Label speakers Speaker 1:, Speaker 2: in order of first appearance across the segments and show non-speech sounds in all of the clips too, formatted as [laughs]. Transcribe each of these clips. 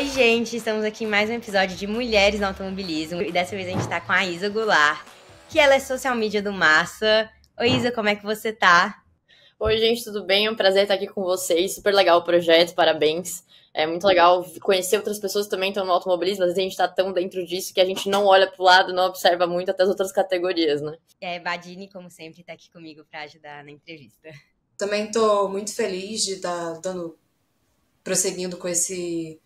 Speaker 1: Oi, gente! Estamos aqui em mais um episódio de Mulheres no Automobilismo. E dessa vez a gente está com a Isa Goulart, que ela é social media do Massa. Oi, Isa, como é que você tá?
Speaker 2: Oi, gente, tudo bem? É um prazer estar aqui com vocês. Super legal o projeto, parabéns. É muito legal conhecer outras pessoas que também estão no automobilismo. Às vezes a gente está tão dentro disso que a gente não olha para o lado, não observa muito até as outras categorias, né? E é, a Badini, como sempre,
Speaker 1: está aqui comigo para ajudar na entrevista.
Speaker 3: Também estou muito feliz de estar tá dando, prosseguindo com esse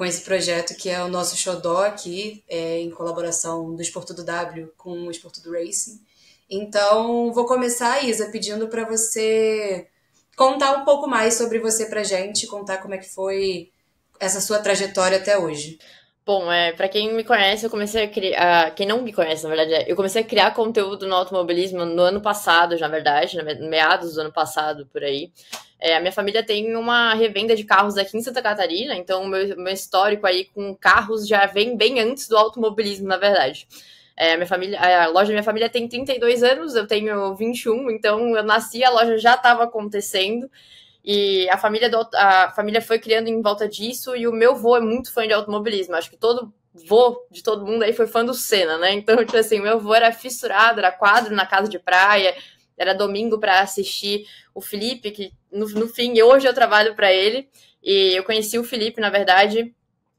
Speaker 3: com esse projeto que é o nosso xodó aqui, é, em colaboração do Esporto do W com o Esporto do Racing. Então, vou começar, Isa, pedindo para você contar um pouco mais sobre você para gente, contar como é que foi essa sua trajetória até hoje. Bom, é, para quem me conhece,
Speaker 2: eu comecei a criar. Quem não me conhece, na verdade, é, eu comecei a criar conteúdo no automobilismo no ano passado, na verdade, na meados do ano passado, por aí. É, a minha família tem uma revenda de carros aqui em Santa Catarina, então o meu, meu histórico aí com carros já vem bem antes do automobilismo, na verdade. É, minha família, a loja da minha família tem 32 anos, eu tenho 21, então eu nasci, a loja já estava acontecendo. E a família, do, a família foi criando em volta disso, e o meu vô é muito fã de automobilismo. Acho que todo vô de todo mundo aí foi fã do Senna, né? Então, tipo assim, meu vô era fissurado, era quadro na casa de praia, era domingo para assistir o Felipe, que no, no fim, hoje eu trabalho para ele. E eu conheci o Felipe, na verdade,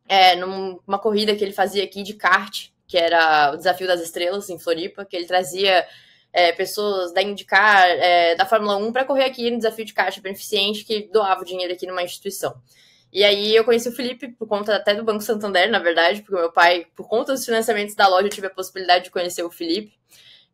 Speaker 2: é, numa corrida que ele fazia aqui de kart, que era o Desafio das Estrelas, em Floripa, que ele trazia é, pessoas da IndyCar, é, da Fórmula 1, para correr aqui no Desafio de Kart Beneficente, que doava o dinheiro aqui numa instituição. E aí eu conheci o Felipe por conta até do Banco Santander, na verdade, porque meu pai, por conta dos financiamentos da loja, eu tive a possibilidade de conhecer o Felipe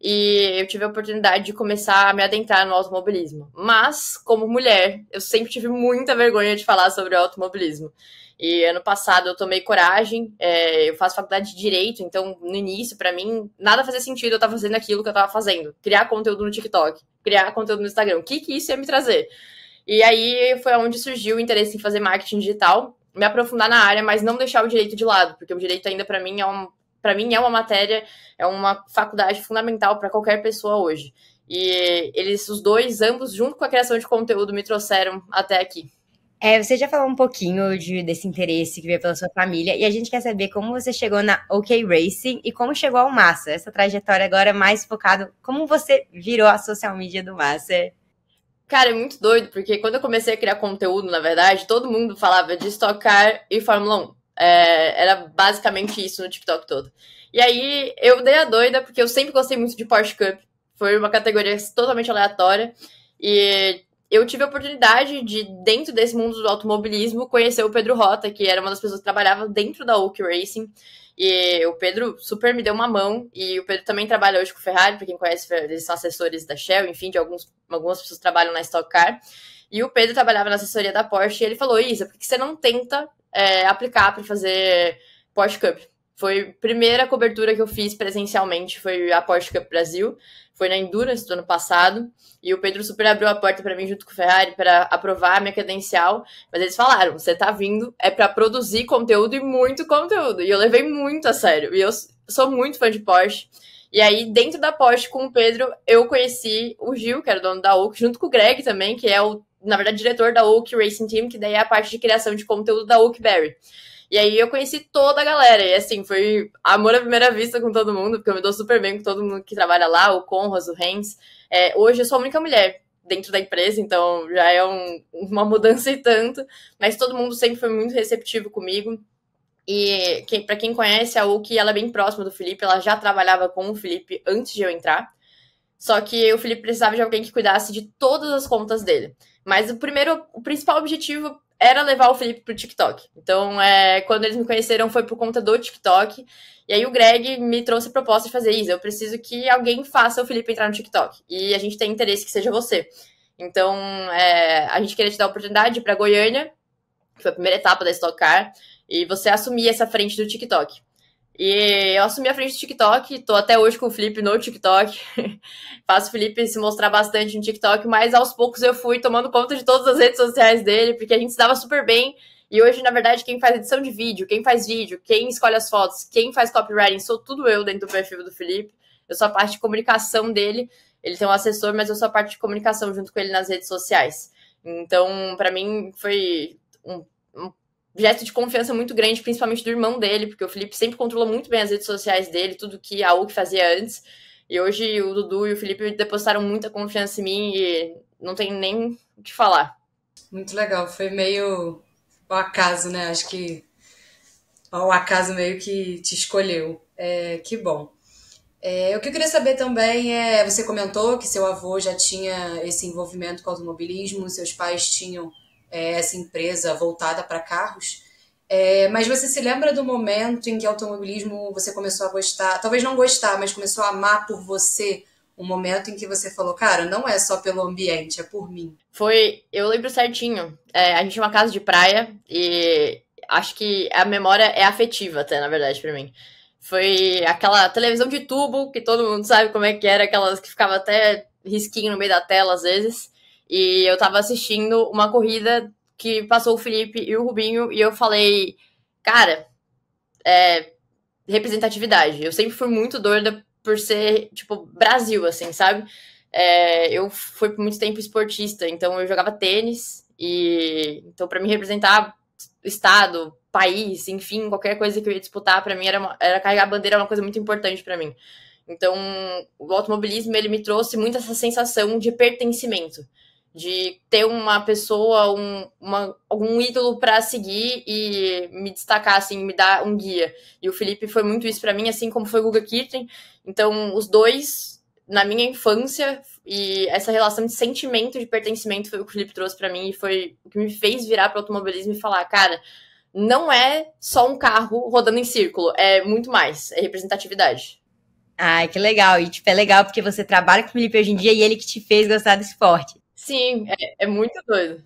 Speaker 2: e eu tive a oportunidade de começar a me adentrar no automobilismo. Mas, como mulher, eu sempre tive muita vergonha de falar sobre o automobilismo. E ano passado eu tomei coragem, é, eu faço faculdade de direito, então no início, para mim, nada fazia sentido eu estar tá fazendo aquilo que eu estava fazendo. Criar conteúdo no TikTok, criar conteúdo no Instagram, o que, que isso ia me trazer? E aí foi onde surgiu o interesse em fazer marketing digital, me aprofundar na área, mas não deixar o direito de lado, porque o direito ainda para mim é um para mim é uma matéria, é uma faculdade fundamental para qualquer pessoa hoje. E eles, os dois, ambos, junto com a criação de conteúdo, me trouxeram até aqui. É, você
Speaker 1: já falou um pouquinho de, desse interesse que veio pela sua família, e a gente quer saber como você chegou na OK Racing e como chegou ao Massa, essa trajetória agora é mais focado, como você virou a social
Speaker 2: media do Massa? Cara, é muito doido, porque quando eu comecei a criar conteúdo, na verdade, todo mundo falava de stock car e Fórmula 1. É, era basicamente isso no TikTok todo. E aí eu dei a doida, porque eu sempre gostei muito de Porsche Cup. Foi uma categoria totalmente aleatória. E eu tive a oportunidade de, dentro desse mundo do automobilismo, conhecer o Pedro Rota, que era uma das pessoas que trabalhava dentro da Oak Racing. E o Pedro super me deu uma mão. E o Pedro também trabalha hoje com Ferrari, para quem conhece, eles são assessores da Shell, enfim, de alguns, algumas pessoas trabalham na Stock Car. E o Pedro trabalhava na assessoria da Porsche e ele falou: Isa, por que você não tenta é, aplicar para fazer Porsche Cup. Foi a primeira cobertura que eu fiz presencialmente, foi a Porsche Cup Brasil, foi na Endurance do ano passado, e o Pedro super abriu a porta para mim junto com o Ferrari para aprovar a minha credencial, mas eles falaram, você tá vindo é para produzir conteúdo e muito conteúdo, e eu levei muito a sério, e eu sou muito fã de Porsche, e aí, dentro da Porsche com o Pedro, eu conheci o Gil, que era o dono da Oak, junto com o Greg também, que é o na verdade, diretor da Oak Racing Team, que daí é a parte de criação de conteúdo da Oakberry. E aí eu conheci toda a galera, e assim, foi amor à primeira vista com todo mundo, porque eu me dou super bem com todo mundo que trabalha lá, o Conras, o Hans. É, hoje eu sou a única mulher dentro da empresa, então já é um, uma mudança e tanto, mas todo mundo sempre foi muito receptivo comigo. E quem, para quem conhece a Oak ela é bem próxima do Felipe, ela já trabalhava com o Felipe antes de eu entrar. Só que o Felipe precisava de alguém que cuidasse de todas as contas dele. Mas o primeiro, o principal objetivo era levar o Felipe pro TikTok. Então, é, quando eles me conheceram foi por conta do TikTok. E aí o Greg me trouxe a proposta de fazer isso. Eu preciso que alguém faça o Felipe entrar no TikTok. E a gente tem interesse que seja você. Então, é, a gente queria te dar a oportunidade para Goiânia, que foi a primeira etapa da Stock Car, e você assumir essa frente do TikTok. E eu assumi a frente do TikTok, tô até hoje com o Felipe no TikTok. [laughs] Faço o Felipe se mostrar bastante no TikTok, mas aos poucos eu fui tomando conta de todas as redes sociais dele, porque a gente se dava super bem. E hoje, na verdade, quem faz edição de vídeo, quem faz vídeo, quem escolhe as fotos, quem faz copywriting, sou tudo eu dentro do perfil do Felipe. Eu sou a parte de comunicação dele. Ele tem um assessor, mas eu sou a parte de comunicação junto com ele nas redes sociais. Então, para mim, foi um gesto de confiança muito grande, principalmente do irmão dele, porque o Felipe sempre controla muito bem as redes sociais dele, tudo que a UG fazia antes. E hoje o Dudu e o Felipe depositaram muita
Speaker 3: confiança em mim e não tem nem o que falar. Muito legal, foi meio o acaso, né? Acho que o acaso meio que te escolheu. É, que bom. É, o que eu queria saber também é: você comentou que seu avô já tinha esse envolvimento com o automobilismo, seus pais tinham é, essa empresa voltada para carros. É, mas você se lembra do momento em que automobilismo você começou a gostar? Talvez não gostar, mas começou a amar por você. Um momento em que você falou, cara, não é só pelo ambiente, é por mim. Foi, eu lembro certinho. É,
Speaker 2: a gente tinha uma casa de praia e acho que a memória é afetiva até, na verdade, para mim. Foi aquela televisão de tubo, que todo mundo sabe como é que era, aquelas que ficava até risquinho no meio da tela às vezes. E eu tava assistindo uma corrida que passou o Felipe e o Rubinho, e eu falei, cara, é, representatividade. Eu sempre fui muito doida por ser, tipo, Brasil, assim, sabe? É, eu fui por muito tempo esportista, então eu jogava tênis, e então para me representar estado, país, enfim, qualquer coisa que eu ia disputar, para mim era, uma, era carregar a bandeira era é uma coisa muito importante para mim. Então, o automobilismo ele me trouxe muito essa sensação de pertencimento de ter uma pessoa, um, uma, algum ídolo para seguir e me destacar, assim, me dar um guia. E o Felipe foi muito isso para mim, assim como foi o Guga Kirten. Então, os dois, na minha infância, e essa relação de sentimento de pertencimento foi o que o Felipe trouxe para mim e foi o que me fez virar para o automobilismo e falar, cara, não é só um carro rodando em círculo, é muito mais, é representatividade. Ai, que legal. E, tipo, é legal porque você trabalha com o Felipe hoje em dia e ele que
Speaker 1: te fez gostar do esporte. Sim, é, é muito doido.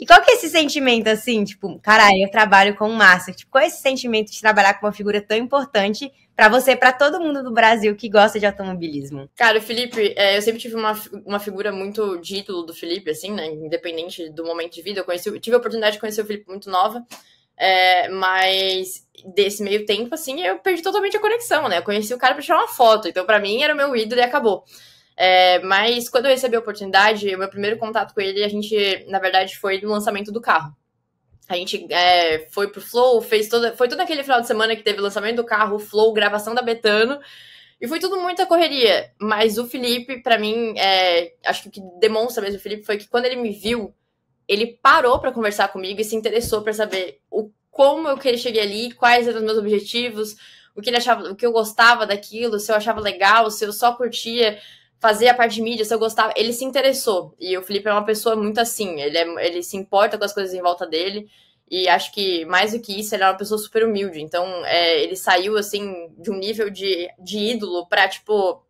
Speaker 1: E qual que é esse sentimento, assim, tipo, caralho, eu trabalho com o master. Tipo, qual é esse sentimento de trabalhar com uma figura tão importante para você, para todo mundo do Brasil que gosta de automobilismo?
Speaker 2: Cara, o Felipe, é, eu sempre tive uma, uma figura muito de ídolo do Felipe, assim, né? Independente do momento de vida. Eu conheci, eu tive a oportunidade de conhecer o Felipe muito nova. É, mas desse meio tempo, assim, eu perdi totalmente a conexão, né? Eu conheci o cara pra tirar uma foto. Então, para mim, era o meu ídolo e acabou. É, mas quando eu recebi a oportunidade, o meu primeiro contato com ele, a gente, na verdade, foi no lançamento do carro. A gente é, foi pro Flow, fez toda. Foi todo aquele final de semana que teve lançamento do carro, Flow, gravação da Betano. E foi tudo muita correria. Mas o Felipe, para mim, é, acho que o que demonstra mesmo o Felipe foi que quando ele me viu, ele parou para conversar comigo e se interessou para saber o, como eu queria chegar ali, quais eram os meus objetivos, o que ele achava, o que eu gostava daquilo, se eu achava legal, se eu só curtia fazer a parte de mídia, se eu gostava, ele se interessou. E o Felipe é uma pessoa muito assim, ele, é, ele se importa com as coisas em volta dele. E acho que mais do que isso, ele é uma pessoa super humilde. Então, é, ele saiu assim de um nível de, de ídolo para tipo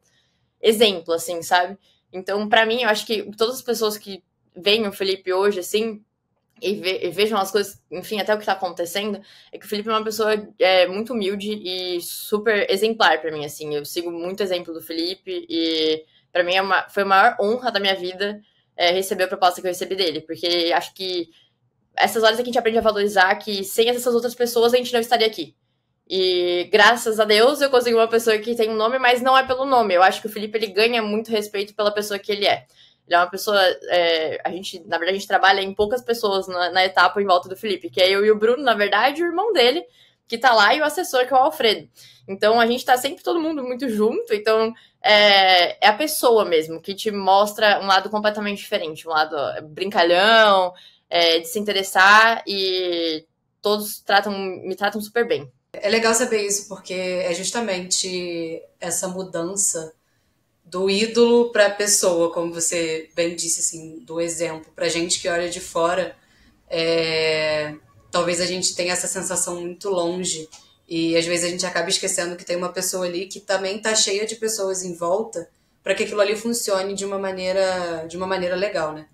Speaker 2: exemplo, assim, sabe? Então, para mim, eu acho que todas as pessoas que veem o Felipe hoje, assim, e, ve e, vejam as coisas, enfim, até o que tá acontecendo, é que o Felipe é uma pessoa é, muito humilde e super exemplar para mim, assim. Eu sigo muito exemplo do Felipe e para mim é uma, foi a maior honra da minha vida é, receber a proposta que eu recebi dele, porque acho que essas horas é que a gente aprende a valorizar que sem essas outras pessoas a gente não estaria aqui. E graças a Deus eu consegui uma pessoa que tem um nome, mas não é pelo nome. Eu acho que o Felipe ele ganha muito respeito pela pessoa que ele é. Ele é uma pessoa. É, a gente, na verdade, a gente trabalha em poucas pessoas na, na, etapa em volta do Felipe, que é eu e o Bruno, na verdade, o irmão dele, que tá lá, e o assessor, que é o Alfredo. Então a gente tá sempre todo mundo muito junto. Então é, é a pessoa mesmo, que te mostra um lado completamente diferente, um lado eh, brincalhão, é, de se interessar
Speaker 3: e todos tratam, me tratam super bem. É legal saber isso, porque é justamente essa mudança do ídolo para a pessoa, como você bem disse, assim, do exemplo. Para gente que olha de fora, é... talvez a gente tenha essa sensação muito longe e às vezes a gente acaba esquecendo que tem uma pessoa ali que também está cheia de pessoas em volta para que aquilo ali funcione de uma maneira, de uma maneira legal, né?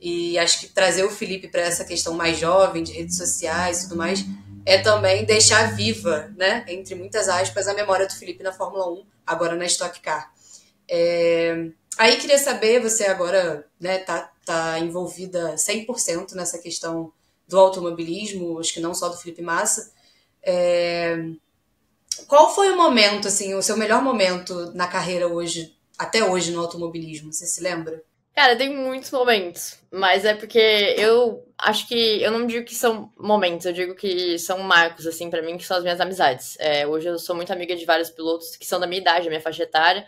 Speaker 3: E acho que trazer o Felipe para essa questão mais jovem de redes sociais e tudo mais é também deixar viva, né, entre muitas aspas, a memória do Felipe na Fórmula 1, agora na Stock Car. É... Aí queria saber, você agora né, tá, tá envolvida 100% nessa questão do automobilismo, acho que não só do Felipe Massa, é... Qual foi o momento, assim, o seu melhor momento na carreira hoje, até hoje no automobilismo? Você se lembra? Cara, tem muitos momentos, mas é porque eu acho que eu não digo que
Speaker 2: são momentos, eu digo que são marcos assim para mim, que são as minhas amizades. É, hoje eu sou muito amiga de vários pilotos que são da minha idade, da minha faixa etária.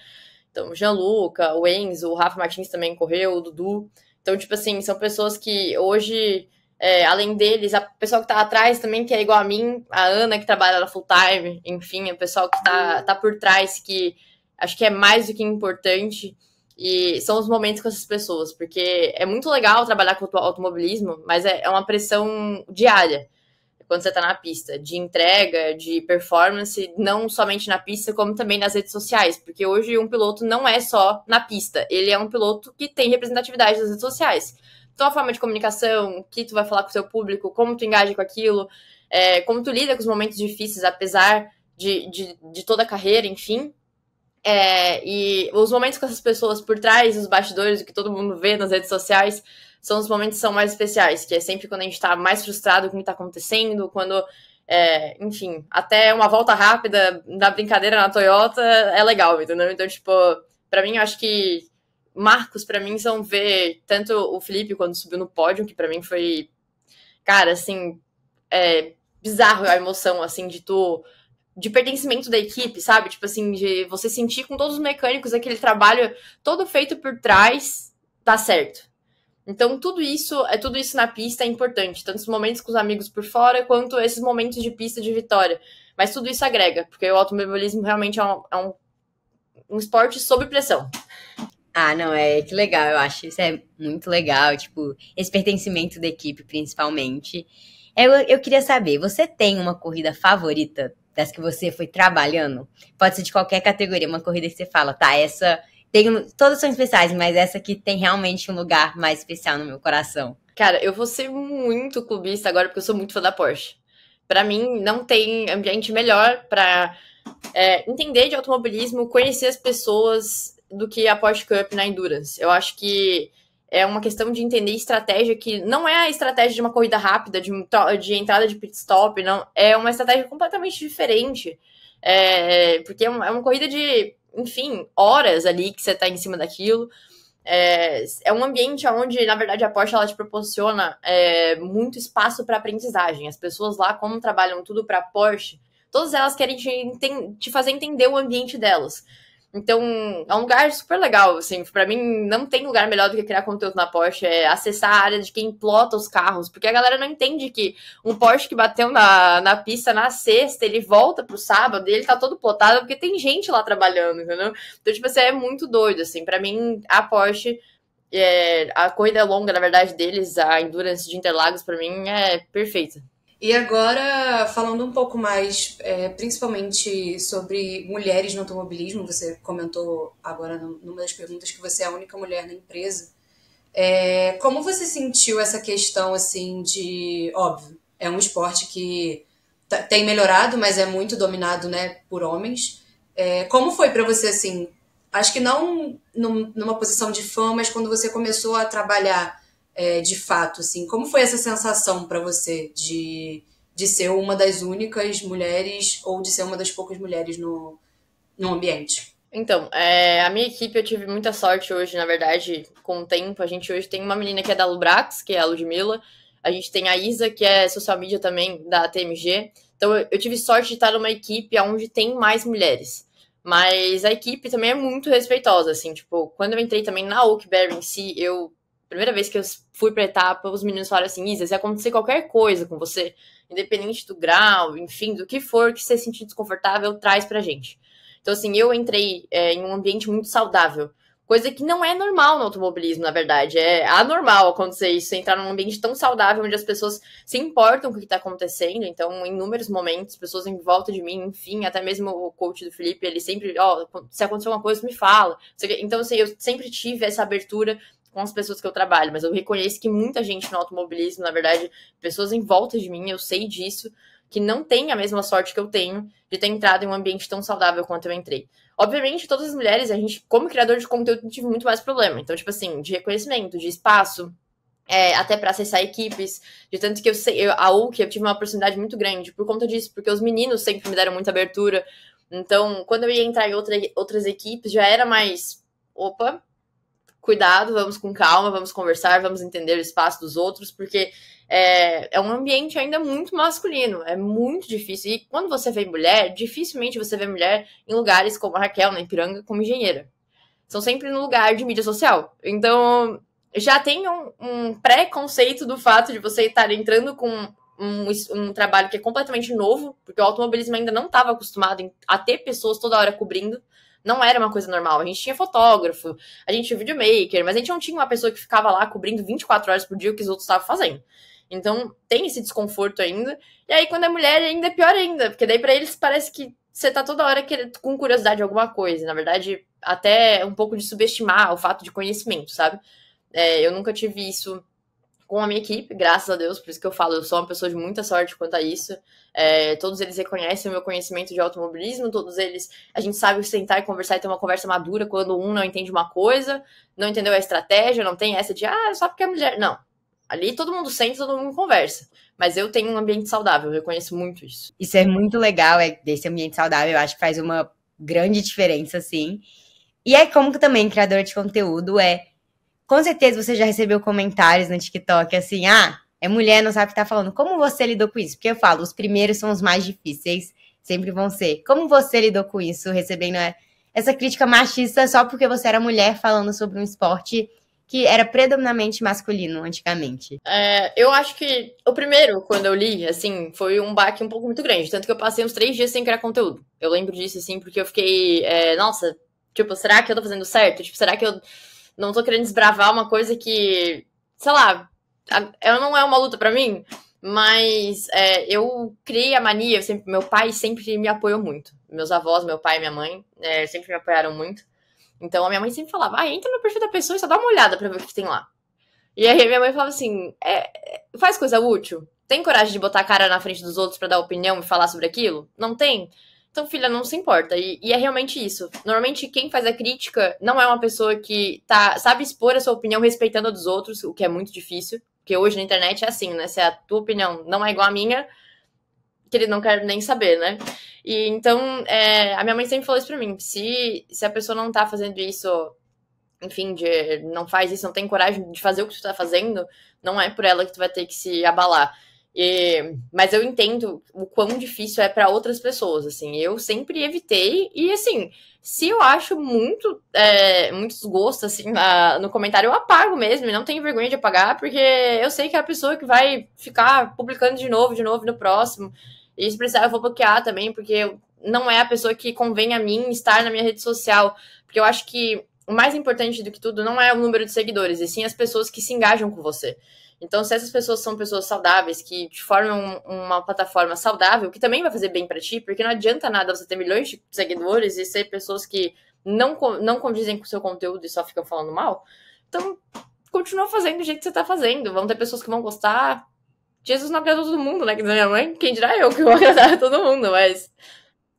Speaker 2: Então, Jean Luca, o Enzo, o Rafa Martins também correu, o Dudu. Então, tipo assim, são pessoas que hoje é, além deles, a pessoa que tá atrás também, que é igual a mim, a Ana, que trabalha full time, enfim, o pessoal que tá, tá por trás, que acho que é mais do que importante. E são os momentos com essas pessoas, porque é muito legal trabalhar com o automobilismo, mas é, é, uma pressão diária quando você está na pista, de entrega, de performance, não somente na pista, como também nas redes sociais, porque hoje um piloto não é só na pista, ele é um piloto que tem representatividade nas redes sociais tua forma de comunicação, o que tu vai falar com o teu público, como tu engaja com aquilo, é, como tu lida com os momentos difíceis, apesar de, de, de toda a carreira, enfim. É, e os momentos com essas pessoas por trás, os bastidores, o que todo mundo vê nas redes sociais, são os momentos que são mais especiais, que é sempre quando a gente está mais frustrado com o que está acontecendo, quando, é, enfim, até uma volta rápida da brincadeira na Toyota é legal, entendeu? Então, tipo, para mim, eu acho que marcos para mim são ver tanto o Felipe quando subiu no pódio, que para mim foi, cara, assim, é, bizarro a emoção, assim, de tu. De pertencimento da equipe, sabe? Tipo assim, de você sentir com todos os mecânicos aquele trabalho todo feito por trás, tá certo. Então, tudo isso, é tudo isso na pista é importante, tanto os momentos com os amigos por fora, quanto esses momentos de pista de vitória. Mas tudo isso agrega, porque o automobilismo realmente é um, é um, um esporte sob pressão.
Speaker 1: Ah, não, é que legal, eu acho isso é muito legal, tipo, esse pertencimento da equipe, principalmente. Eu, eu queria saber, você tem uma corrida favorita das que você foi trabalhando? Pode ser de qualquer categoria, uma corrida que você fala, tá, essa tem, todas são especiais, mas essa aqui tem realmente um lugar mais especial no meu coração. Cara, eu vou ser muito clubista agora, porque eu sou
Speaker 2: muito fã da Porsche. Para mim, não tem ambiente melhor para é, entender de automobilismo, conhecer as pessoas, do que a Porsche Cup na Endurance. Eu acho que é uma questão de entender estratégia que não é a estratégia de uma corrida rápida, de, de entrada de pit stop, não. É uma estratégia completamente diferente. É, porque é, é uma corrida de, enfim, horas ali que você está em cima daquilo. É, é, um ambiente onde, na verdade, a Porsche ela te proporciona é, muito espaço para aprendizagem. As pessoas lá, como trabalham tudo para a Porsche, todas elas querem te, te fazer entender o ambiente delas. Então, é um lugar super legal, assim. Para mim, não tem lugar melhor do que criar conteúdo na Porsche, é acessar a área de quem plota os carros, porque a galera não entende que um Porsche que bateu na, na pista na sexta, ele volta pro sábado e ele tá todo plotado porque tem gente lá trabalhando, entendeu? Então, tipo assim, é muito doido, assim. Para mim, a Porsche é, a corrida longa, na verdade, deles, a endurance de Interlagos, para mim, é perfeita.
Speaker 3: E agora, falando um pouco mais, é, principalmente sobre mulheres no automobilismo, você comentou agora numa das perguntas que você é a única mulher na empresa. É, como você sentiu essa questão, assim, de. Óbvio, é um esporte que tá, tem melhorado, mas é muito dominado, né, por homens. É, como foi para você, assim, acho que não num, numa posição de fã, mas quando você começou a trabalhar é, de fato, assim. Como foi essa sensação para você de, de ser uma das únicas mulheres ou de ser uma das poucas mulheres no, no ambiente?
Speaker 2: Então, é, a minha equipe eu tive muita sorte hoje, na verdade, com o tempo. A gente hoje tem uma menina que é da Lubrax, que é a Ludmilla. A gente tem a Isa, que é social media também da TMG. Então, eu, eu tive sorte de estar numa equipe onde tem mais mulheres. Mas a equipe também é muito respeitosa, assim, tipo, quando eu entrei também na Oakberry em si, eu primeira vez que eu fui pra etapa, os meninos falaram assim: Isa, se acontecer qualquer coisa com você, independente do grau, enfim, do que for que você sentir desconfortável, traz pra gente. Então, assim, eu entrei é, em um ambiente muito saudável. Coisa que não é normal no automobilismo, na verdade. É anormal acontecer isso, entrar num ambiente tão saudável onde as pessoas se importam com o que está acontecendo. Então, em inúmeros momentos, pessoas em volta de mim, enfim, até mesmo o coach do Felipe, ele sempre, ó, oh, se acontecer alguma coisa, me fala. Então, assim, eu sempre tive essa abertura com as pessoas que eu trabalho, mas eu reconheço que muita gente no automobilismo, na verdade, pessoas em volta de mim, eu sei disso, que não tem a mesma sorte que eu tenho de ter entrado em um ambiente tão saudável quanto eu entrei. Obviamente, todas as mulheres, a gente, como criador de conteúdo, tive muito mais problema. Então, tipo assim, de reconhecimento, de espaço, é, até para acessar equipes, de tanto que eu sei, eu, a UC, eu tive uma oportunidade muito grande por conta disso, porque os meninos sempre me deram muita abertura. Então, quando eu ia entrar em outra, outras equipes, já era mais. Opa, cuidado, vamos com calma, vamos conversar, vamos entender o espaço dos outros, porque é, é um ambiente ainda muito masculino, é muito difícil. E quando você vê mulher, dificilmente você vê mulher em lugares como a Raquel, na Ipiranga, como engenheira. São sempre no lugar de mídia social. Então, já tem um, um pré-conceito do fato de você estar entrando com um, um, trabalho que é completamente novo, porque o automobilismo ainda não estava acostumado a ter pessoas toda hora cobrindo não era uma coisa normal. A gente tinha fotógrafo, a gente tinha videomaker, mas a gente não tinha uma pessoa que ficava lá cobrindo 24 horas por dia o que os outros estavam fazendo. Então tem esse desconforto ainda. E aí, quando é mulher, ainda é pior ainda, porque daí para eles parece que você tá toda hora com curiosidade de alguma coisa. Na verdade, até um pouco de subestimar o fato de conhecimento, sabe? É, eu nunca tive isso com a minha equipe, graças a Deus, por isso que eu falo, eu sou uma pessoa de muita sorte quanto a isso. É, todos eles reconhecem o meu conhecimento de automobilismo, todos eles, a gente sabe sentar e conversar e ter uma conversa madura quando um não entende uma coisa, não entendeu a estratégia, não tem essa de, ah, é só porque é mulher. Não. Ali todo mundo senta, todo mundo conversa. Mas eu tenho um ambiente saudável, eu reconheço muito isso.
Speaker 1: Isso é muito legal, é desse ambiente saudável, eu acho que faz uma grande diferença, sim. E é como que também criador de conteúdo é com certeza você já recebeu comentários no TikTok assim: ah, é mulher, não sabe o que tá falando. Como você lidou com isso? Porque eu falo, os primeiros são os mais difíceis, sempre vão ser. Como você lidou com isso, recebendo é, essa crítica machista só porque você era mulher falando sobre um esporte que era predominantemente masculino antigamente?
Speaker 2: É, eu acho que o primeiro, quando eu li, assim, foi um baque um pouco muito grande. Tanto que eu passei uns três dias sem criar conteúdo. Eu lembro disso, assim, porque eu fiquei, é, nossa, tipo, será que eu tô fazendo certo? Tipo, será que eu não tô querendo desbravar uma coisa que, sei lá, ela não é uma luta para mim, mas é, eu criei a mania, sempre, meu pai sempre me apoiou muito. Meus avós, meu pai e minha mãe é, sempre me apoiaram muito. Então a minha mãe sempre falava, ah, entra no perfil da pessoa e só dá uma olhada pra ver o que tem lá. E aí minha mãe falava assim, é, faz coisa útil? Tem coragem de botar a cara na frente dos outros para dar opinião e falar sobre aquilo? Não tem? Então, filha, não se importa. E, e, é realmente isso. Normalmente, quem faz a crítica não é uma pessoa que tá, sabe expor a sua opinião respeitando a dos outros, o que é muito difícil. Porque hoje na internet é assim, né? Se a tua opinião não é igual à minha, que ele não quer nem saber, né? E então, é, a minha mãe sempre falou isso pra mim. Se, se a pessoa não tá fazendo isso, enfim, de, não faz isso, não tem coragem de fazer o que tu tá fazendo, não é por ela que tu vai ter que se abalar. E, mas eu entendo o quão difícil é para outras pessoas, assim. Eu sempre evitei e assim, se eu acho muito, é, muito desgosto assim na, no comentário, eu apago mesmo. não tenho vergonha de apagar, porque eu sei que é a pessoa que vai ficar publicando de novo, de novo no próximo. E se precisar, eu vou bloquear também, porque não é a pessoa que convém a mim estar na minha rede social, porque eu acho que o mais importante do que tudo não é o número de seguidores, e sim as pessoas que se engajam com você. Então, se essas pessoas são pessoas saudáveis, que te formam uma plataforma saudável, que também vai fazer bem para ti, porque não adianta nada você ter milhões de seguidores e ser pessoas que não, não condizem com o seu conteúdo e só ficam falando mal. Então, continua fazendo do jeito que você tá fazendo. Vão ter pessoas que vão gostar. Jesus não agradou todo mundo, né? Que minha mãe, quem dirá eu que vou [laughs] agradar todo mundo, mas.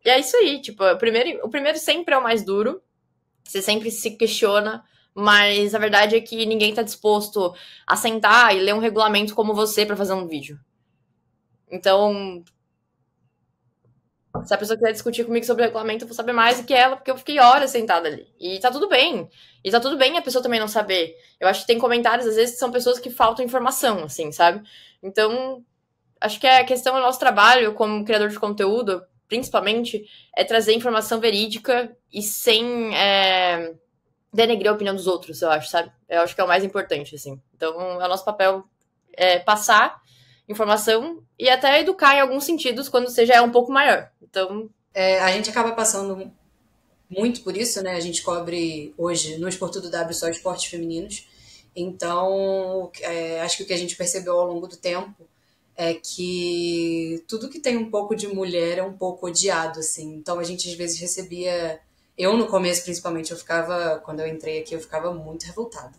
Speaker 2: E é isso aí, tipo, o primeiro, o primeiro sempre é o mais duro. Você sempre se questiona mas a verdade é que ninguém está disposto a sentar e ler um regulamento como você para fazer um vídeo. Então, se a pessoa quiser discutir comigo sobre o regulamento, eu vou saber mais do que ela, porque eu fiquei horas sentada ali. E tá tudo bem. E tá tudo bem a pessoa também não saber. Eu acho que tem comentários, às vezes, que são pessoas que faltam informação, assim, sabe? Então, acho que é a questão do nosso trabalho como criador de conteúdo, principalmente, é trazer informação verídica e sem. É denegrir a opinião dos outros, eu acho, sabe? Eu acho que é o mais importante, assim. Então, é o nosso papel é, passar informação e até educar em alguns sentidos quando você já é um pouco maior. Então. É, a gente acaba passando
Speaker 3: muito por isso, né? A gente cobre hoje no Esporto do W só esportes femininos. Então, é, acho que o que a gente percebeu ao longo do tempo é que tudo que tem um pouco de mulher é um pouco odiado, assim. Então, a gente às vezes recebia eu, no começo, principalmente, eu ficava, quando eu entrei aqui, eu ficava muito revoltada.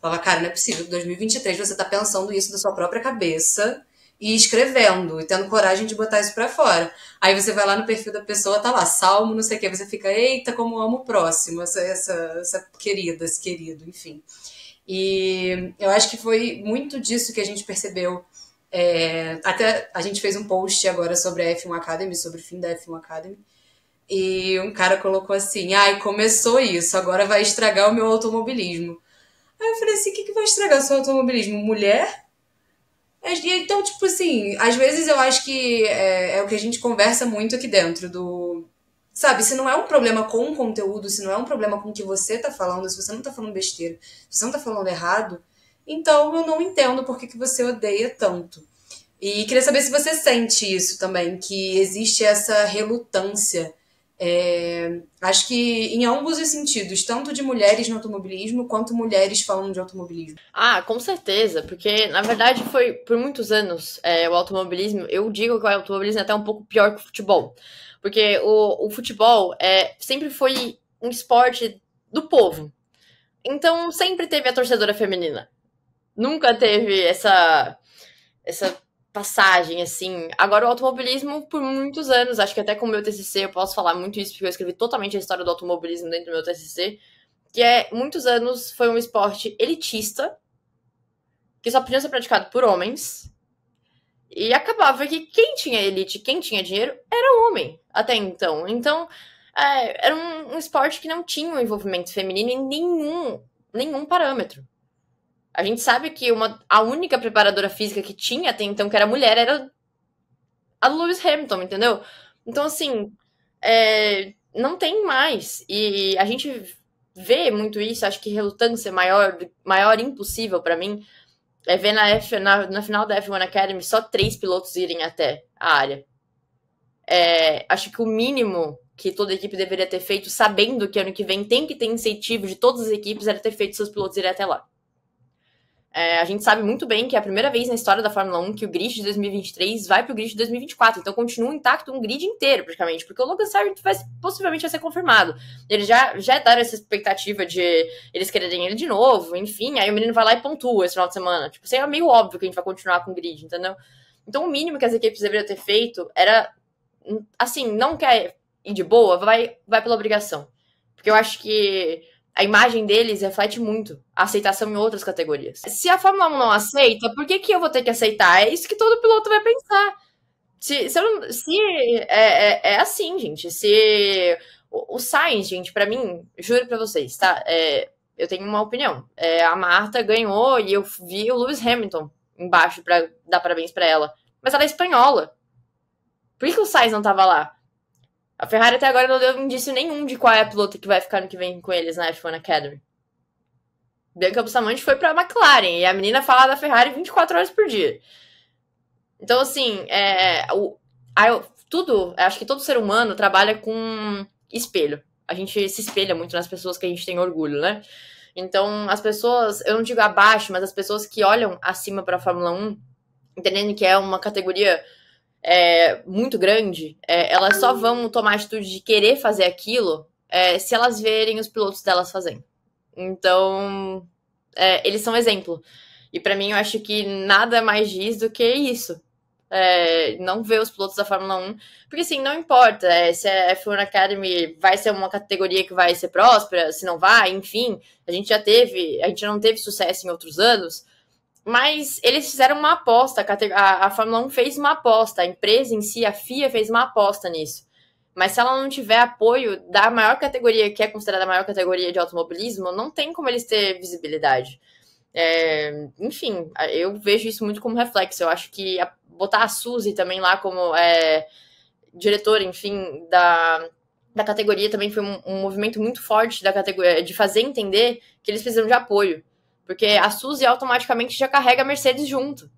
Speaker 3: Falava, cara, não é possível 2023 você tá pensando isso da sua própria cabeça e escrevendo e tendo coragem de botar isso para fora. Aí você vai lá no perfil da pessoa, tá lá, salmo, não sei o quê, você fica, eita, como amo o próximo, essa, essa, essa querida, esse querido, enfim. E eu acho que foi muito disso que a gente percebeu. É, até a gente fez um post agora sobre a F1 Academy, sobre o fim da F1 Academy. E um cara colocou assim: ai, começou isso, agora vai estragar o meu automobilismo. Aí eu falei assim: o que, que vai estragar o seu automobilismo? Mulher? Então, tipo assim, às vezes eu acho que é, é o que a gente conversa muito aqui dentro do. Sabe, se não é um problema com o conteúdo, se não é um problema com o que você tá falando, se você não tá falando besteira, se você não tá falando errado, então eu não entendo por que, que você odeia tanto. E queria saber se você sente isso também, que existe essa relutância é, acho que em ambos os sentidos, tanto de mulheres no automobilismo quanto mulheres falando de automobilismo.
Speaker 2: Ah, com certeza, porque na verdade foi por muitos anos é, o automobilismo. Eu digo que o automobilismo é até um pouco pior que o futebol, porque o, o futebol é, sempre foi um esporte do povo, então sempre teve a torcedora feminina, nunca teve essa, essa passagem, assim. Agora, o automobilismo, por muitos anos, acho que até com o meu TCC eu posso falar muito isso, porque eu escrevi totalmente a história do automobilismo dentro do meu TCC, que é, muitos anos, foi um esporte elitista, que só podia ser praticado por homens, e acabava que quem tinha elite, quem tinha dinheiro, era o homem, até então. Então, é, era um, um esporte que não tinha um envolvimento feminino em nenhum, nenhum parâmetro. A gente sabe que uma, a única preparadora física que tinha até então, que era mulher, era a Lewis Hamilton, entendeu? Então, assim, é, não tem mais. E a gente vê muito isso, acho que relutância maior, maior impossível para mim, é ver na, F, na, na final da F1 Academy só três pilotos irem até a área. É, acho que o mínimo que toda equipe deveria ter feito, sabendo que ano que vem tem que ter incentivo de todas as equipes, era ter feito seus pilotos irem até lá. É, a gente sabe muito bem que é a primeira vez na história da Fórmula 1 que o grid de 2023 vai para o grid de 2024. Então continua intacto um grid inteiro, praticamente, porque o Logan Sargent vai, possivelmente vai ser confirmado. Eles já, já deram essa expectativa de eles quererem ele de novo, enfim. Aí o menino vai lá e pontua esse final de semana. Tipo, assim, é meio óbvio que a gente vai continuar com o grid, entendeu? Então o mínimo que as equipes deveriam ter feito era, assim, não quer ir de boa, vai, vai pela obrigação. Porque eu acho que a imagem deles reflete muito a aceitação em outras categorias. Se a Fórmula 1 não aceita, por que, que eu vou ter que aceitar? É isso que todo piloto vai pensar. Se, se, se é, é, é, assim, gente. Se o, o Sainz, gente, para mim, juro para vocês, tá? É, eu tenho uma opinião. É, a Marta ganhou e eu vi o Lewis Hamilton embaixo para dar parabéns para ela. Mas ela é espanhola. Por que, que o Sainz não tava lá? A Ferrari até agora não deu indício nenhum de qual é a piloto que vai ficar no que vem com eles na F1 Academy. Bianca Bustamante foi pra McLaren e a menina fala da Ferrari 24 horas por dia. Então, assim, é, o, a, tudo, acho que todo ser humano trabalha com espelho. A gente se espelha muito nas pessoas que a gente tem orgulho, né? Então, as pessoas, eu não digo abaixo, mas as pessoas que olham acima para a Fórmula 1, entendendo que é uma categoria é, muito grande, é, elas só vão tomar a atitude de querer fazer aquilo é, se elas verem os pilotos delas fazendo. Então, é, eles são exemplo. E para mim, eu acho que nada mais diz do que isso. É, não ver os pilotos da Fórmula 1, porque assim, não importa é, se a F1 Academy vai ser uma categoria que vai ser próspera, se não vai, enfim, a gente já teve, a gente não teve sucesso em outros anos, mas eles fizeram uma aposta, a, a Fórmula 1 fez uma aposta, a empresa em si, a FIA fez uma aposta nisso. Mas se ela não tiver apoio da maior categoria, que é considerada a maior categoria de automobilismo, não tem como eles ter visibilidade. É, enfim, eu vejo isso muito como reflexo. Eu acho que a, botar a Suzy também lá como é, diretora, enfim, da, da categoria também foi um, um movimento muito forte da categoria, de fazer entender que eles precisam de apoio. Porque a Suzy automaticamente já carrega a Mercedes junto.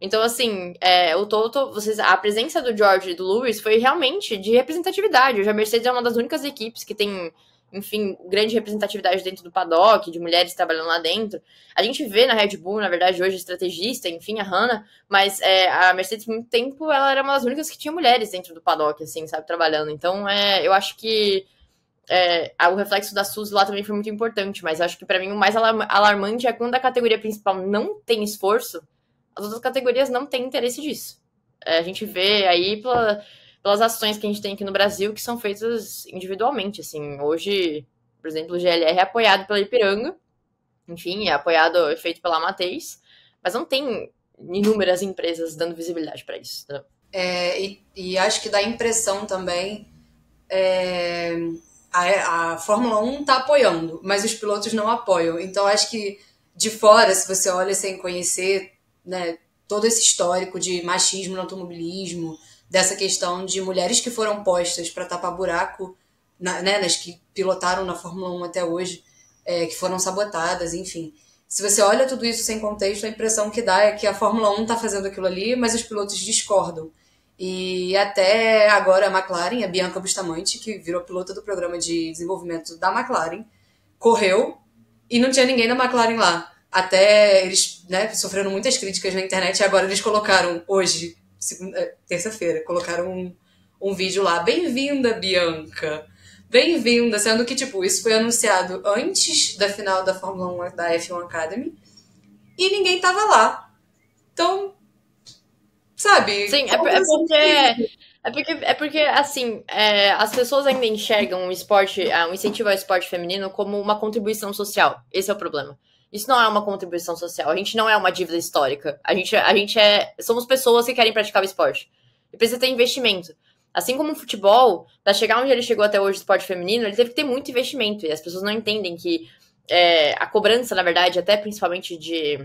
Speaker 2: Então, assim, é, o Toto, vocês, a presença do George e do Lewis foi realmente de representatividade. Hoje a Mercedes é uma das únicas equipes que tem, enfim, grande representatividade dentro do paddock, de mulheres trabalhando lá dentro. A gente vê na Red Bull, na verdade, hoje estrategista, enfim, a Hannah, mas é, a Mercedes, por muito tempo, ela era uma das únicas que tinha mulheres dentro do paddock, assim, sabe, trabalhando. Então, é, eu acho que é, o reflexo da SUS lá também foi muito importante, mas acho que para mim o mais alarmante é quando a categoria principal não tem esforço, as outras categorias não têm interesse disso. É, a gente vê aí pela, pelas ações que a gente tem aqui no Brasil que são feitas individualmente, assim. Hoje, por exemplo, o GLR é apoiado pela Ipiranga, enfim, é apoiado, é feito pela Mateis, mas não tem inúmeras empresas dando visibilidade para isso.
Speaker 3: Né? É, e, e, acho que dá impressão também é a, a Fórmula 1 está apoiando, mas os pilotos não apoiam. Então acho que de fora, se você olha sem conhecer né, todo esse histórico de machismo no automobilismo, dessa questão de mulheres que foram postas para tapar buraco, na, né, nas que pilotaram na Fórmula 1 até hoje, é, que foram sabotadas, enfim. Se você olha tudo isso sem contexto, a impressão que dá é que a Fórmula 1 está fazendo aquilo ali, mas os pilotos discordam. E até agora a McLaren, a Bianca Bustamante, que virou pilota do programa de desenvolvimento da McLaren, correu e não tinha ninguém da McLaren lá. Até eles né, sofreram muitas críticas na internet e agora eles colocaram, hoje, é, terça-feira, colocaram um, um vídeo lá. Bem-vinda, Bianca! Bem-vinda! Sendo que, tipo, isso foi anunciado antes da final da Fórmula 1 da F1 Academy e ninguém tava lá. Então, Sabe? Sim, é, é, porque.
Speaker 2: É porque, é porque assim, é, as pessoas ainda enxergam o esporte, o incentivo ao esporte feminino como uma contribuição social. Esse é o problema. Isso não é uma contribuição social. A gente não é uma dívida histórica. A gente, a gente é. Somos pessoas que querem praticar o esporte. E precisa ter investimento. Assim como o futebol, para chegar onde ele chegou até hoje, o esporte feminino, ele teve que ter muito investimento. E as pessoas não entendem que é, a cobrança, na verdade, até principalmente de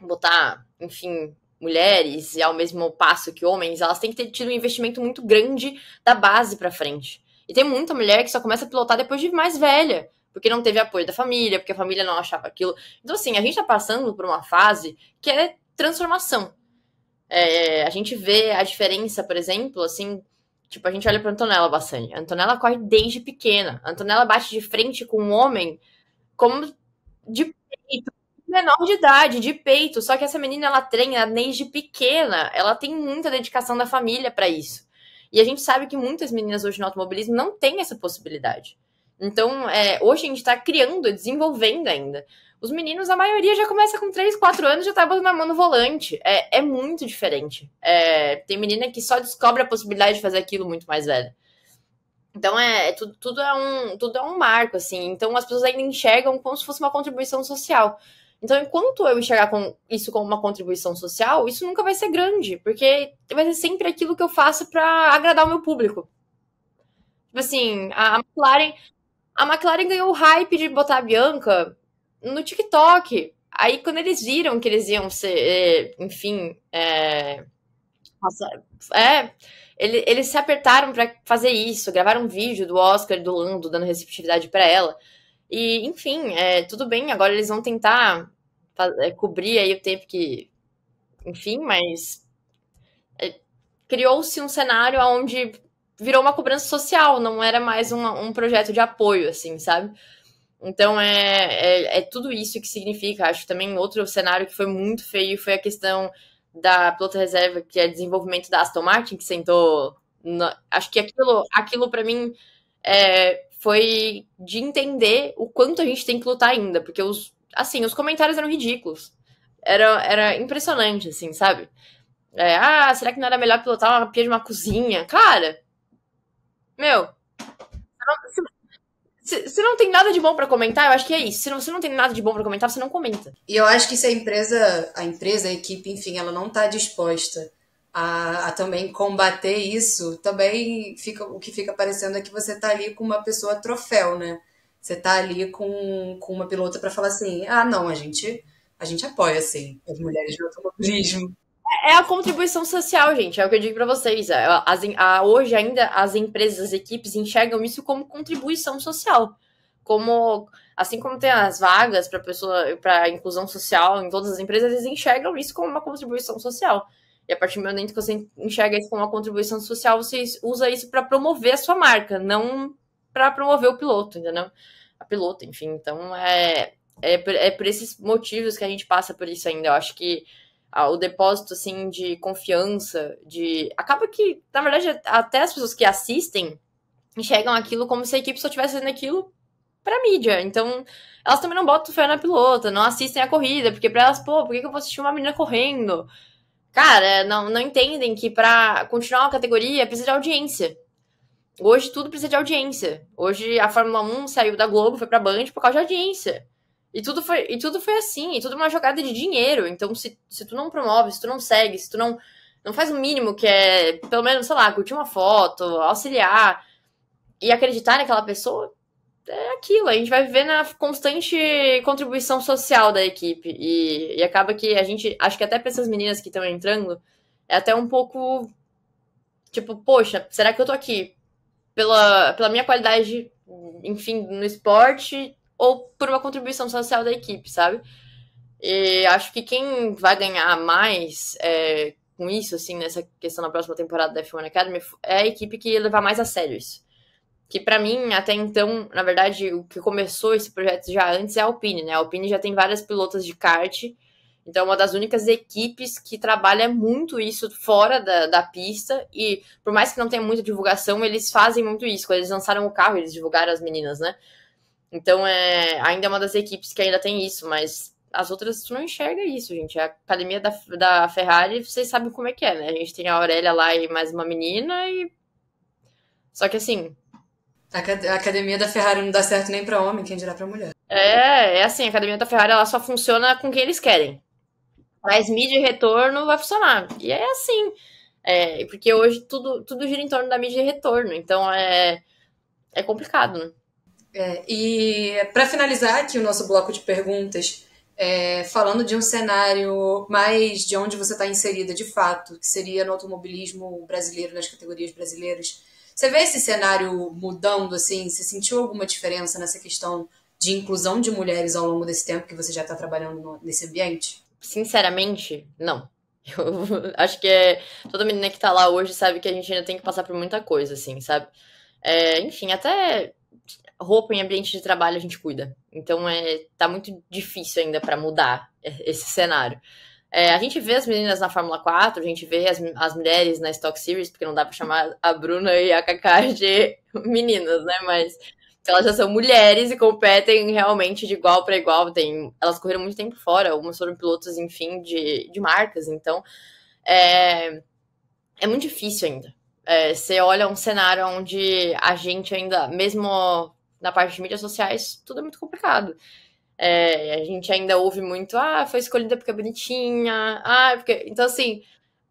Speaker 2: botar, enfim, mulheres, e ao mesmo passo que homens, elas têm que ter tido um investimento muito grande da base para frente. E tem muita mulher que só começa a pilotar depois de mais velha, porque não teve apoio da família, porque a família não achava aquilo. Então, assim, a gente está passando por uma fase que é transformação. É, a gente vê a diferença, por exemplo, assim, tipo, a gente olha para Antonella bastante. A Antonella corre desde pequena. A Antonella bate de frente com um homem como de peito, menor de idade, de peito. Só que essa menina, ela treina desde pequena. Ela tem muita dedicação da família para isso. E a gente sabe que muitas meninas hoje no automobilismo não têm essa possibilidade. Então, é, hoje a gente está criando, desenvolvendo ainda. Os meninos, a maioria já começa com 3, 4 anos e já tá botando a mão no volante. É, é muito diferente. É, tem menina que só descobre a possibilidade de fazer aquilo muito mais velha. Então é, é tudo, tudo é um tudo é um marco assim. Então as pessoas ainda enxergam como se fosse uma contribuição social. Então, enquanto eu enxergar com isso como uma contribuição social, isso nunca vai ser grande, porque vai ser sempre aquilo que eu faço para agradar o meu público. Tipo assim, a McLaren, a McLaren ganhou o hype de botar a Bianca no TikTok. Aí, quando eles viram que eles iam ser, é, enfim, é, é, ele, eles se apertaram para fazer isso, gravaram um vídeo do Oscar e do Lando dando receptividade para ela. E, enfim, é, tudo bem, agora eles vão tentar fazer, é, cobrir aí o tempo que. Enfim, mas. É, Criou-se um cenário onde virou uma cobrança social, não era mais um, um projeto de apoio, assim, sabe? Então é, é, é, tudo isso que significa. Acho também outro cenário que foi muito feio foi a questão da pilota reserva, que é desenvolvimento da Aston Martin, que sentou. acho que aquilo, aquilo para mim é, foi de entender o quanto a gente tem que lutar ainda, porque os, assim, os comentários eram ridículos. Era, era impressionante, assim, sabe? É, ah, será que não era melhor pilotar uma pia de uma cozinha? Cara, meu,
Speaker 3: se, se, não tem nada de bom para comentar, eu acho que é isso. Se não, não tem nada de bom para comentar, você não comenta. E eu acho que se a empresa, a empresa, a equipe, enfim, ela não tá disposta a, a, também combater isso, também fica o que fica parecendo é que você tá ali com uma pessoa troféu, né? Você tá ali com, com uma pilota para falar assim: "Ah, não, a gente a gente apoia assim as mulheres no automobilismo". É, é a contribuição social, gente. É o que eu digo
Speaker 2: para vocês. É, as, a, hoje ainda as empresas, as equipes enxergam isso como contribuição social, como assim como tem as vagas para pessoa para inclusão social em todas as empresas, eles enxergam isso como uma contribuição social. E a partir do momento que você enxerga isso como uma contribuição social, você usa isso para promover a sua marca, não para promover o piloto, entendeu? A pilota, enfim. Então, é, é, por, é por esses motivos que a gente passa por isso ainda. Eu acho que ah, o depósito, assim, de confiança, de... Acaba que, na verdade, até as pessoas que assistem enxergam aquilo como se a equipe só estivesse fazendo aquilo para mídia. Então, elas também não botam fé na pilota, não assistem a corrida, porque para elas, pô, por que eu vou assistir uma menina correndo? Cara, não, não entendem que para continuar uma categoria precisa de audiência. Hoje tudo precisa de audiência. Hoje a Fórmula 1 saiu da Globo, foi pra Band por causa de audiência. E tudo foi, e tudo foi assim, e tudo é uma jogada de dinheiro. Então, se, se tu não promove, se tu não segue, se tu não, não faz o mínimo que é, pelo menos, sei lá, curtir uma foto, auxiliar e acreditar naquela pessoa, é aquilo, a gente vai viver na constante contribuição social da equipe. E, e acaba que a gente, acho que até para essas meninas que estão entrando, é até um pouco tipo, poxa, será que eu tô aqui pela, pela minha qualidade, enfim, no esporte ou por uma contribuição social da equipe, sabe? E acho que quem vai ganhar mais é, com isso, assim, nessa questão na próxima temporada da F1 Academy, é a equipe que levar mais a sério isso que para mim, até então, na verdade, o que começou esse projeto já antes é a Alpine, né? A Alpine já tem várias pilotas de kart, então é uma das únicas equipes que trabalha muito isso fora da, da pista, e por mais que não tenha muita divulgação, eles fazem muito isso. Quando eles lançaram o carro, eles divulgaram as meninas, né? Então é ainda é uma das equipes que ainda tem isso, mas as outras tu não enxerga isso, gente. A academia da, da Ferrari, vocês sabem como é que é, né? A gente tem a Aurélia lá e mais uma menina e. Só que assim, a academia da Ferrari não dá
Speaker 3: certo nem para homem, quem dirá para mulher.
Speaker 2: É, é assim, a academia da Ferrari ela só funciona com quem eles querem. Mas mídia e retorno vai funcionar. E é assim. É, porque hoje tudo, tudo gira em torno da mídia e retorno. Então é, é complicado, né?
Speaker 3: É, e para finalizar aqui o nosso bloco de perguntas, é, falando de um cenário mais de onde você está inserida de fato, que seria no automobilismo brasileiro, nas categorias brasileiras, você vê esse cenário mudando, assim? Você sentiu alguma diferença nessa questão de inclusão de mulheres ao longo desse tempo que você já está trabalhando no, nesse ambiente? Sinceramente, não. [laughs] Eu acho que é, toda menina que está lá
Speaker 2: hoje sabe que a gente ainda tem que passar por muita coisa, assim, sabe? É, enfim, até roupa em ambiente de trabalho a gente cuida. Então é tá muito difícil ainda para mudar é, esse cenário. É, a gente vê as meninas na Fórmula 4, a gente vê as, as mulheres na Stock Series, porque não dá para chamar a Bruna e a Kaká de meninas, né? Mas elas já são mulheres e competem realmente de igual para igual. Tem, elas correram muito tempo fora, algumas foram pilotos, enfim, de, de marcas. Então, é, é muito difícil ainda. É, você olha um cenário onde a gente ainda, mesmo na parte de mídias sociais, tudo é muito complicado. É, a gente ainda ouve muito, ah, foi escolhida porque é bonitinha, ah, é porque. Então, assim,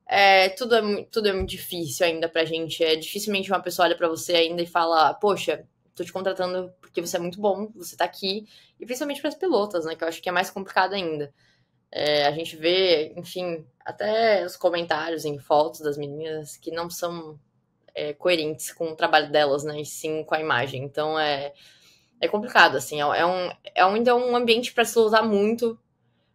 Speaker 2: é, tudo, é, tudo é muito difícil ainda pra gente. É, dificilmente uma pessoa olha pra você ainda e fala, poxa, tô te contratando porque você é muito bom, você tá aqui. E principalmente pras pilotas, né? Que eu acho que é mais complicado ainda. É, a gente vê, enfim, até os comentários em fotos das meninas que não são é, coerentes com o trabalho delas, né? E sim com a imagem. Então é é complicado, assim. É, é um, é ainda um ambiente para se usar muito.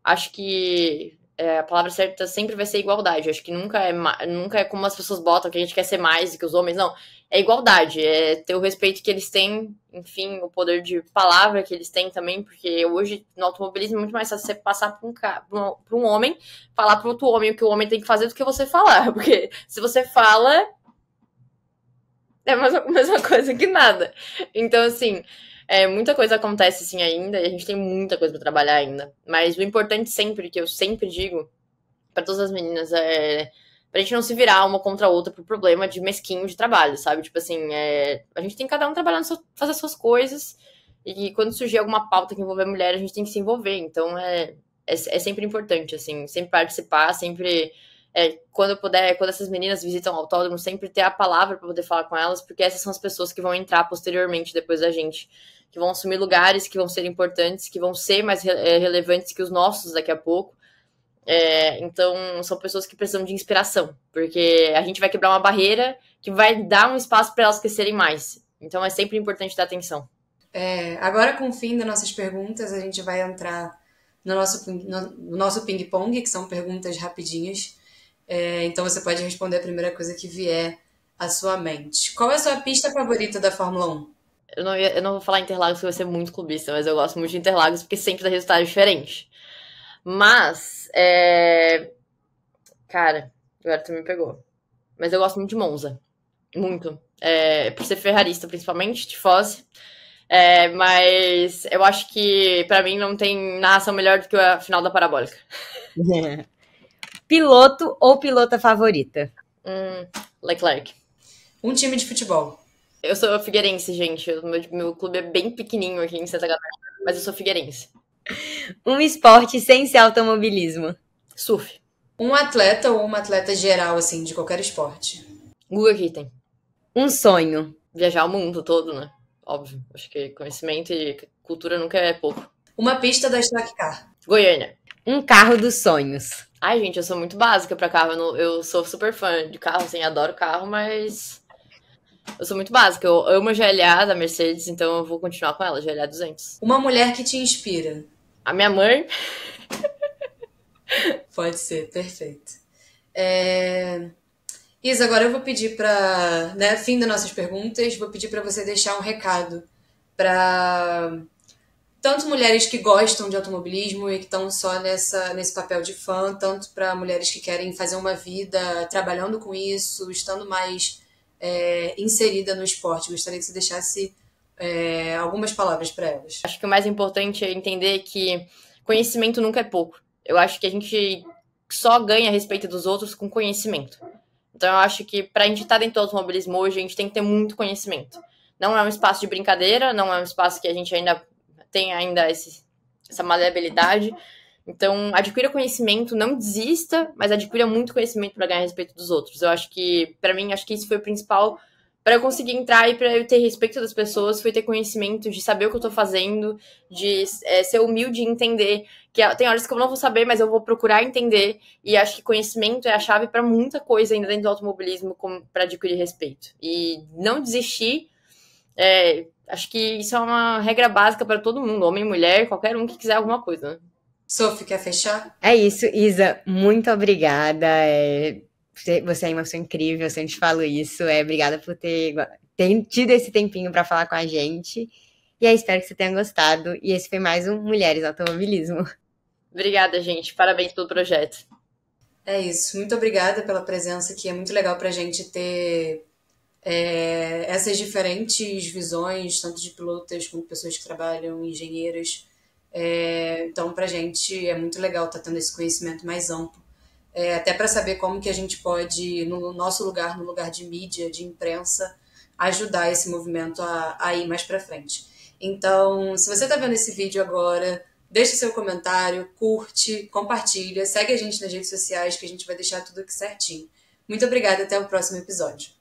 Speaker 2: Acho que é, a palavra certa sempre vai ser igualdade. Acho que nunca é, nunca é como as pessoas botam que a gente quer ser mais do que os homens. Não, é igualdade, é ter o respeito que eles têm, enfim, o poder de palavra que eles têm também, porque hoje no automobilismo é muito mais fácil você passar para um, pra um homem, falar para outro homem o que o homem tem que fazer do que você falar. [laughs] Porque se você fala, é a mesma coisa que nada. Então, assim, é, muita coisa acontece assim ainda, e a gente tem muita coisa para trabalhar ainda. Mas o importante sempre, que eu sempre digo para todas as meninas, é pra gente não se virar uma contra a outra por problema de mesquinho de trabalho, sabe? Tipo assim, é, a gente tem cada um trabalhando, seu, fazer suas coisas, e quando surgir alguma pauta que envolver mulher, a gente tem que se envolver. Então é, é, é sempre importante, assim, sempre participar, sempre. É, quando eu puder, quando essas meninas visitam o autódromo, sempre ter a palavra para poder falar com elas, porque essas são as pessoas que vão entrar posteriormente depois da gente que vão assumir lugares que vão ser importantes, que vão ser mais re eh, relevantes que os nossos daqui a pouco. É, então, são pessoas que precisam de inspiração, porque a gente vai quebrar uma barreira que vai dar um espaço para elas crescerem mais. Então, é sempre importante dar atenção.
Speaker 3: É, agora, com o fim das nossas perguntas, a gente vai entrar no nosso, no, nosso ping-pong, que são perguntas rapidinhas. É, então, você pode responder a primeira coisa que vier à sua mente. Qual é a sua pista favorita da Fórmula 1? Eu não, ia, eu não vou
Speaker 2: falar Interlagos que vai ser muito clubista, mas eu gosto muito de Interlagos porque sempre dá resultado diferente. Mas, é... cara, agora tu me pegou. Mas eu gosto muito de Monza. Muito. É, por ser ferrarista, principalmente, de Foz. É, mas eu acho que para mim não tem narração melhor do que a final da parabólica.
Speaker 1: [laughs] Piloto ou pilota favorita?
Speaker 2: Hum, Leclerc. Um time de futebol. Eu sou figueirense, gente. meu, meu clube é bem pequenininho aqui em Santa Catarina, mas eu sou figueirense.
Speaker 1: Um esporte sem ser
Speaker 3: automobilismo. Surf. Um atleta ou uma atleta geral, assim, de qualquer esporte. Google Kitten. Um sonho. Viajar o mundo todo, né? Óbvio. Acho que
Speaker 2: conhecimento e cultura nunca é pouco. Uma pista da Stock Car. Goiânia. Um
Speaker 1: carro dos sonhos.
Speaker 2: Ai, gente, eu sou muito básica pra carro. Eu, não, eu sou super fã de carro, assim, adoro carro, mas eu sou muito básica, eu amo a GLA da Mercedes, então eu vou continuar com ela, GLA 200.
Speaker 3: Uma mulher que te inspira? A minha mãe. [laughs] Pode ser, perfeito. É... Isa, agora eu vou pedir para, né, fim das nossas perguntas, vou pedir para você deixar um recado para tanto mulheres que gostam de automobilismo e que estão só nessa, nesse papel de fã, tanto para mulheres que querem fazer uma vida trabalhando com isso, estando mais é, inserida no esporte. Gostaria que você deixasse é,
Speaker 2: algumas palavras para elas. Acho que o mais importante é entender que conhecimento nunca é pouco. Eu acho que a gente só ganha a respeito dos outros com conhecimento. Então eu acho que para a gente estar tá dentro do automobilismo hoje, a gente tem que ter muito conhecimento. Não é um espaço de brincadeira, não é um espaço que a gente ainda tem ainda esse, essa maleabilidade, então, adquira conhecimento, não desista, mas adquira muito conhecimento para ganhar respeito dos outros. Eu acho que, para mim, acho que isso foi o principal para eu conseguir entrar e para eu ter respeito das pessoas, foi ter conhecimento de saber o que eu estou fazendo, de é, ser humilde e entender que tem horas que eu não vou saber, mas eu vou procurar entender. E acho que conhecimento é a chave para muita coisa ainda dentro do automobilismo para adquirir respeito. E não desistir, é, acho que isso é uma regra básica para todo mundo, homem, mulher, qualquer um que quiser alguma coisa. Né? Sophie, quer fechar?
Speaker 1: É isso, Isa. Muito obrigada. É... Você é uma pessoa incrível, eu sempre te falo isso. É, obrigada por ter, ter tido esse tempinho para falar com a gente. E aí, é, espero que você tenha gostado. E esse foi mais um Mulheres Automobilismo.
Speaker 3: Obrigada, gente. Parabéns pelo projeto. É isso. Muito obrigada pela presença aqui. É muito legal para a gente ter é, essas diferentes visões, tanto de pilotas quanto pessoas que trabalham, engenheiras é, então, para a gente é muito legal estar tá tendo esse conhecimento mais amplo, é, até para saber como que a gente pode, no nosso lugar, no lugar de mídia, de imprensa, ajudar esse movimento a, a ir mais para frente. Então, se você está vendo esse vídeo agora, deixe seu comentário, curte, compartilha, segue a gente nas redes sociais que a gente vai deixar tudo aqui certinho. Muito obrigada, até o próximo episódio.